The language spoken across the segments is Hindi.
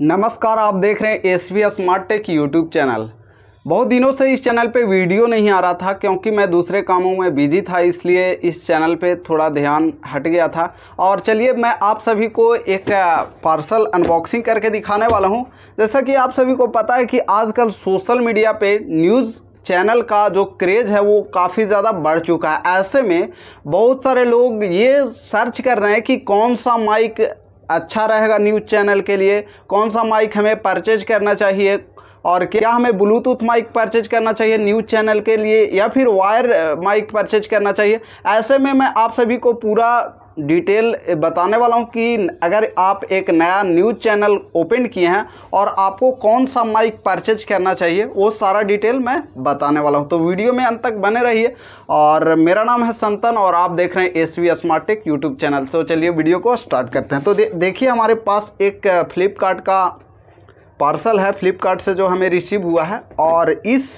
नमस्कार आप देख रहे हैं S V smart tech YouTube channel बहुत दिनों से इस चैनल पे वीडियो नहीं आ रहा था क्योंकि मैं दूसरे कामों में बिजी था इसलिए इस चैनल पे थोड़ा ध्यान हट गया था और चलिए मैं आप सभी को एक पार्सल अनबॉक्सिंग करके दिखाने वाला हूँ जैसा कि आप सभी को पता है कि आजकल सोशल मीडिया पर न्यूज़ चैनल का जो क्रेज़ है वो काफ़ी ज़्यादा बढ़ चुका है ऐसे में बहुत सारे लोग ये सर्च कर रहे हैं कि कौन सा माइक अच्छा रहेगा न्यूज़ चैनल के लिए कौन सा माइक हमें परचेज करना चाहिए और क्या हमें ब्लूटूथ माइक परचेज करना चाहिए न्यूज़ चैनल के लिए या फिर वायर माइक परचेज करना चाहिए ऐसे में मैं आप सभी को पूरा डिटेल बताने वाला हूँ कि अगर आप एक नया न्यूज़ चैनल ओपन किए हैं और आपको कौन सा माइक परचेज करना चाहिए वो सारा डिटेल मैं बताने वाला हूँ तो वीडियो में अंत तक बने रहिए और मेरा नाम है संतन और आप देख रहे हैं S V smart tech YouTube channel तो चलिए वीडियो को स्टार्ट करते हैं तो दे, देखिए हमारे पास एक फ्लिपकार्ट का पार्सल है फ्लिपकार्ट से जो हमें रिसीव हुआ है और इस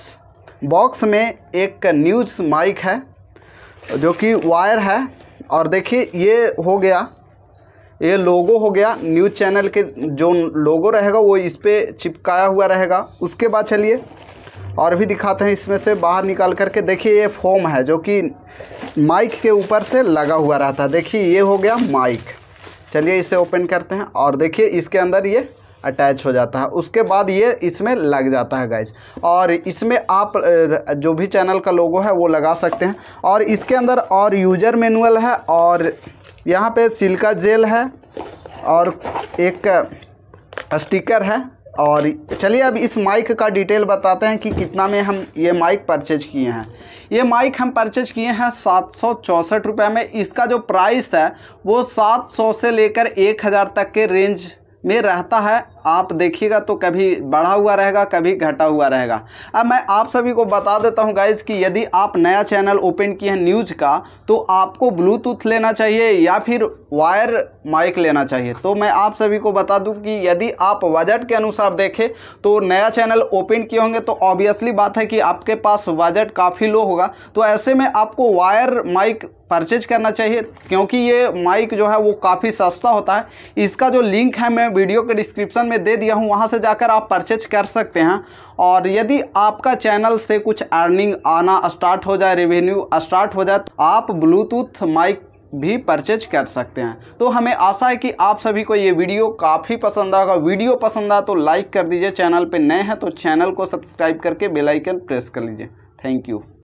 बॉक्स में एक न्यूज़ माइक है जो कि वायर है और देखिए ये हो गया ये लोगो हो गया न्यूज़ चैनल के जो लोगो रहेगा वो इस पर चिपकाया हुआ रहेगा उसके बाद चलिए और भी दिखाते हैं इसमें से बाहर निकाल करके देखिए ये फोम है जो कि माइक के ऊपर से लगा हुआ रहता है देखिए ये हो गया माइक चलिए इसे ओपन करते हैं और देखिए इसके अंदर ये अटैच हो जाता है उसके बाद ये इसमें लग जाता है गाइज और इसमें आप जो भी चैनल का लोगो है वो लगा सकते हैं और इसके अंदर और यूजर मैनुअल है और यहाँ पे सिल्का जेल है और एक स्टिकर है और चलिए अब इस माइक का डिटेल बताते हैं कि कितना में हम ये माइक परचेज किए हैं ये माइक हम परचेज किए हैं सात सौ चौंसठ रुपये में इसका जो प्राइस है वो सात सौ से लेकर एक हज़ार तक के रेंज में रहता है आप देखिएगा तो कभी बढ़ा हुआ रहेगा कभी घटा हुआ रहेगा अब मैं आप सभी को बता देता हूं गाइज़ कि यदि आप नया चैनल ओपन किए हैं न्यूज का तो आपको ब्लूटूथ लेना चाहिए या फिर वायर माइक लेना चाहिए तो मैं आप सभी को बता दूं कि यदि आप बजट के अनुसार देखें तो नया चैनल ओपन किए होंगे तो ऑब्वियसली बात है कि आपके पास बजट काफ़ी लो होगा तो ऐसे में आपको वायर माइक परचेज करना चाहिए क्योंकि ये माइक जो है वो काफ़ी सस्ता होता है इसका जो लिंक है मैं वीडियो के डिस्क्रिप्शन में दे दिया हूँ वहाँ से जाकर आप परचेज कर सकते हैं और यदि आपका चैनल से कुछ अर्निंग आना स्टार्ट हो जाए रेवेन्यू स्टार्ट हो जाए तो आप ब्लूटूथ माइक भी परचेज कर सकते हैं तो हमें आशा है कि आप सभी को ये वीडियो काफ़ी पसंद आएगा वीडियो पसंद आए तो लाइक कर दीजिए चैनल पे नए हैं तो चैनल को सब्सक्राइब करके बेल आइकन प्रेस कर लीजिए थैंक यू